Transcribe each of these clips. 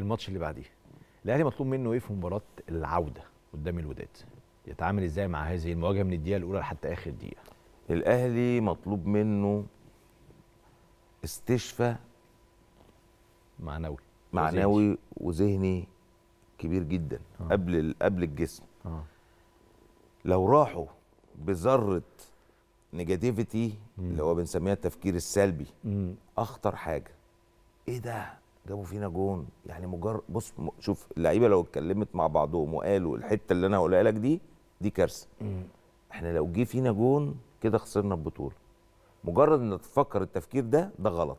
الماتش اللي بعديه الاهلي مطلوب منه ايه في مباراه العوده قدام الوداد يتعامل ازاي مع هذه المواجهه من الدقيقه الاولى لحتى اخر دقيقه الاهلي مطلوب منه استشفاء معنوي معنوي وذهني كبير جدا آه. قبل قبل الجسم آه. لو راحوا بذره نيجاتيفيتي اللي هو بنسميها التفكير السلبي مم. اخطر حاجه ايه ده جابوا فينا جون يعني مجرد بص شوف اللعيبه لو اتكلمت مع بعضهم وقالوا الحته اللي انا هقولها لك دي دي كارثه احنا لو جه فينا جون كده خسرنا البطوله مجرد ان تفكر التفكير ده ده غلط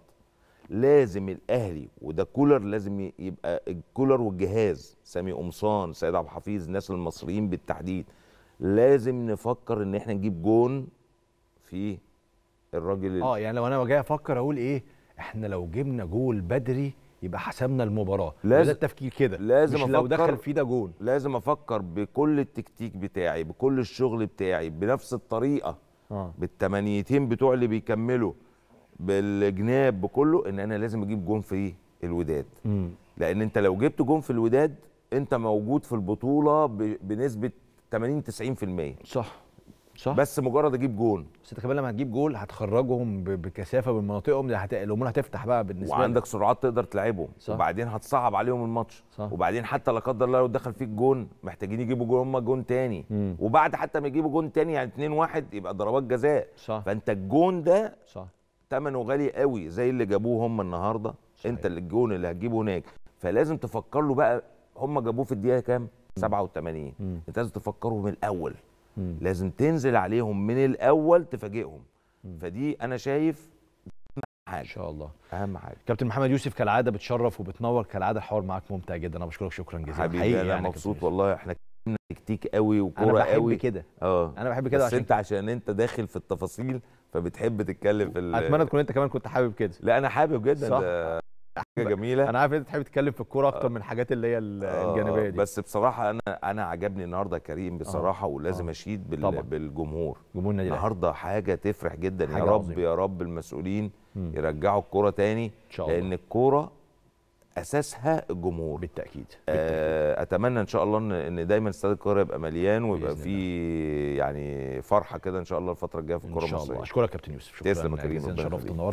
لازم الاهلي وده كولر لازم يبقى الكولر والجهاز سامي قمصان سيد عبد الحفيظ الناس المصريين بالتحديد لازم نفكر ان احنا نجيب جون في الراجل اه يعني لو انا جاي افكر اقول ايه احنا لو جبنا جول بدري يبقى حسمنا المباراه لازم التفكير كده لازم مش أفكر لو دخل في ده جون لازم افكر بكل التكتيك بتاعي بكل الشغل بتاعي بنفس الطريقه آه. بالتمانيتين بتوع اللي بيكملوا بالجناب بكله ان انا لازم اجيب جون في الوداد م. لان انت لو جبت جون في الوداد انت موجود في البطوله بنسبه 80 90% صح صح بس مجرد اجيب جون بس انت كمان لما هتجيب جول هتخرجهم بكثافه من مناطقهم هت... الامور هتفتح بقى بالنسبه وعندك سرعات تقدر تلعبهم صح. وبعدين هتصعب عليهم الماتش صح. وبعدين حتى لا قدر الله لو دخل فيك جون محتاجين يجيبوا جون هم جون تاني وبعد حتى ما يجيبوا جون تاني يعني 2 1 يبقى ضربات جزاء صح. فانت الجون ده صح ثمنه غالي قوي زي اللي جابوه هم النهارده صحيح. انت اللي الجون اللي هتجيبه هناك فلازم تفكر له بقى هم جابوه في الدقيقه كام 87 انت لازم تفكره من الاول مم. لازم تنزل عليهم من الاول تفاجئهم فدي انا شايف حاجه ان شاء الله اهم حاجه كابتن محمد يوسف كالعاده بتشرف وبتنور كالعاده الحوار معاك ممتع جدا انا بشكرك شكرا جزيلا حبيبي انا يعني مبسوط والله احنا اتكلمنا تكتيك قوي وكوره قوي انا بحب كده اه انا بحب كده بس عشان انت عشان انت داخل في التفاصيل فبتحب تتكلم في اتمنى تكون انت كمان كنت حابب كده لا انا حابب جدا صح. حاجه جميله انا عارف انت تحب تتكلم في الكوره اكتر آه. من الحاجات اللي هي آه، الجانبيه دي بس بصراحه انا انا عجبني النهارده كريم آه. بصراحه ولازم اشيد بال... طبعا. بالجمهور جمهور النادي النهارده حاجه تفرح جدا حاجة يا رب عظيم. يا رب المسؤولين يرجعوا الكوره تاني إن شاء الله. لان الكوره اساسها الجمهور بالتاكيد, بالتأكيد. آه اتمنى ان شاء الله ان, إن دايما استاد القاهره يبقى مليان ويبقى في يعني فرحه كده ان شاء الله الفتره الجايه في الكوره المصريه ان شاء الله اشكرك يا كابتن يوسف شكرا تسلم يا كريم